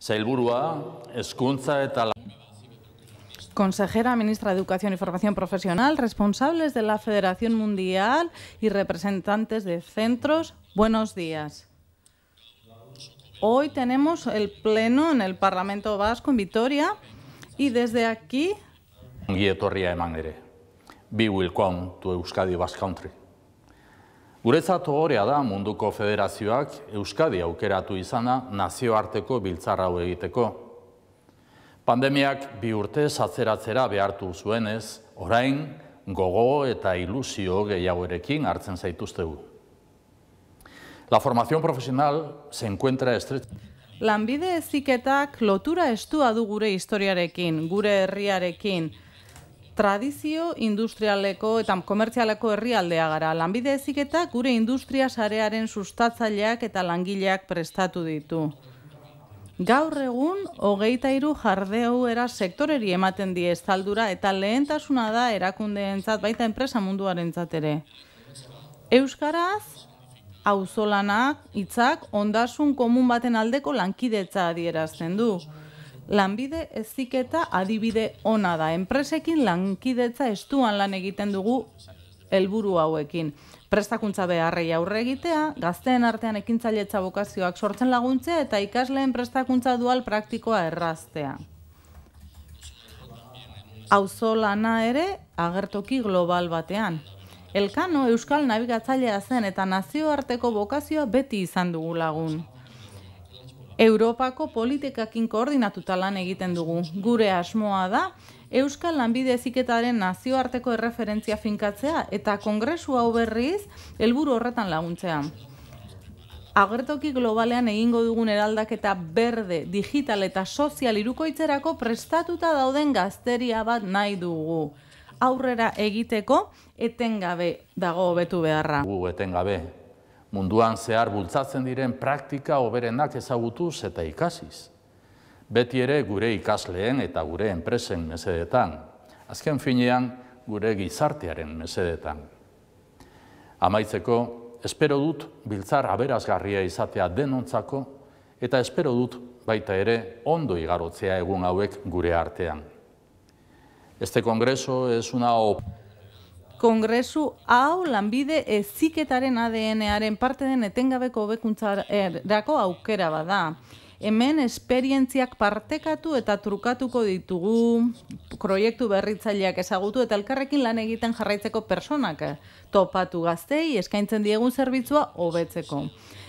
Sailburua, Escunza eta consejera, ministra de Educación y Formación Profesional, responsables de la Federación Mundial y representantes de centros, buenos días. Hoy tenemos el pleno en el Parlamento Vasco en Vitoria y desde aquí... de tu Euskadi Basque Country. Guretzat ohorea da munduko federazioak Euskadi aukeratu izana nazioarteko biltzar hau egiteko. Pandemiak bi urte atzeratzera behartu zuenez, orain gogo eta ilusio gehiagorekin hartzen zaituztegu. La formación profesional se encuentra estret... Lanbide eziketak lotura estua du gure historiarekin, gure herriarekin, tradizio industrialeko eta komertzialeko herrialdea gara. Lanbide eziketa gure industria sarearen sustatzaileak eta langileak prestatu ditu. Gaur egun, hogeita iru jardeu era sektoreri ematen die estaldura eta lehentasuna da erakundeentzat baita enpresa munduaren ere. Euskaraz, auzolanak hitzak ondasun komun baten aldeko lankidetza adierazten du lanbide eziketa adibide ona da. Enpresekin lankidetza estuan lan egiten dugu helburu hauekin. Prestakuntza beharrei aurre egitea, gazteen artean ekintzailetza bokazioak sortzen laguntzea eta ikasleen prestakuntza dual praktikoa erraztea. Auzo lana ere agertoki global batean. Elkano Euskal Nabigatzailea zen eta nazioarteko bokazioa beti izan dugu lagun. Europako politikakin koordinatuta lan egiten dugu. Gure asmoa da, Euskal Lanbide Eziketaren nazioarteko erreferentzia finkatzea eta kongresua hau berriz helburu horretan laguntzea. Agertoki globalean egingo dugun eraldaketa berde, digital eta sozial irukoitzerako prestatuta dauden gazteria bat nahi dugu. Aurrera egiteko etengabe dago hobetu beharra. Gu etengabe munduan zehar bultzatzen diren praktika oberenak ezagutuz eta ikasiz. Beti ere gure ikasleen eta gure enpresen mesedetan, azken finean gure gizartearen mesedetan. Amaitzeko, espero dut biltzar aberazgarria izatea denontzako eta espero dut baita ere ondo igarotzea egun hauek gure artean. Este kongreso es una op... Kongresu hau lanbide eziketaren aren parte den etengabeko hobekuntzarako aukera bada. Hemen esperientziak partekatu eta trukatuko ditugu proiektu berritzaileak ezagutu eta elkarrekin lan egiten jarraitzeko personak topatu gaztei eskaintzen diegun zerbitzua hobetzeko.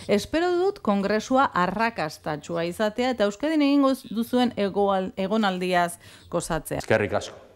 Espero dut kongresua arrakastatxua izatea eta euskadin egingo duzuen egonaldiaz gozatzea. Eskerrik asko.